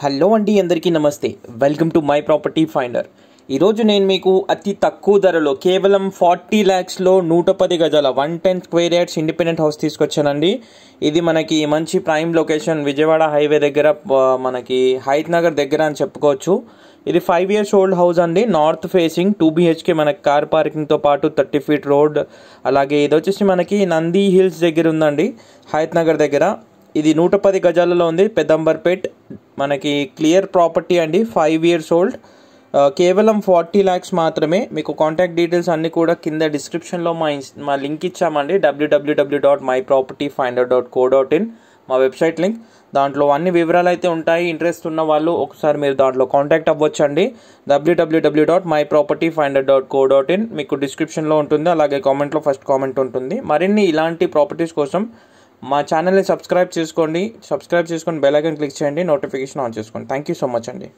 hello అండి అందరికీ నమస్తే welcome to my property finder ఈరోజు నేను మీకు అతి తక్కువ ధరలో కేవలం ఫార్టీ ల్యాక్స్లో నూట పది గజాల one ten square yards independent house తీసుకొచ్చానండి ఇది మనకి మంచి ప్రైమ్ లొకేషన్ విజయవాడ హైవే దగ్గర మనకి హైత్ నగర్ దగ్గర అని చెప్పుకోవచ్చు ఇది ఫైవ్ ఇయర్స్ ఓల్డ్ హౌస్ అండి నార్త్ ఫేసింగ్ టూ బీహెచ్కే మనకి కార్ పార్కింగ్తో పాటు థర్టీ ఫీట్ రోడ్ అలాగే ఇది వచ్చేసి మనకి నంది హిల్స్ దగ్గర ఉందండి హైత్ నగర్ దగ్గర ఇది నూట పది గజాలలో ఉంది పెదంబర్పేట్ మనకి క్లియర్ ప్రాపర్టీ అండి ఫైవ్ ఇయర్స్ ఓల్డ్ కేవలం ఫార్టీ ల్యాక్స్ మాత్రమే మీకు కాంటాక్ట్ డీటెయిల్స్ అన్నీ కూడా కింద డిస్క్రిప్షన్లో మా ఇన్స్ మా లింక్ ఇచ్చామండి W W W dot my property finder dot co dot in మా వెబ్సైట్ లింక్ దాంట్లో అన్ని వివరాలు అయితే ఉంటాయి ఇంట్రెస్ట్ ఉన్న వాళ్ళు ఒకసారి మీరు దాంట్లో కాంటాక్ట్ అవ్వచ్చండి W W W dot my property finder dot co dot in మీకు డిస్క్రిప్షన్లో ఉంటుంది అలాగే కామెంట్లో ఫస్ట్ కామెంట్ ఉంటుంది మరిన్ని ఇలాంటి ప్రాపర్టీస్ కోసం మా ఛానల్ని సబ్స్క్రైబ్ చేసుకోండి సబ్స్క్రైబ్ చేసుకొని బెల్ ఐకన్ క్లిక్ చేయండి నోటిఫికేషన్ ఆన్ చేసుకోండి థ్యాంక్ యూ సో మచ్ అండి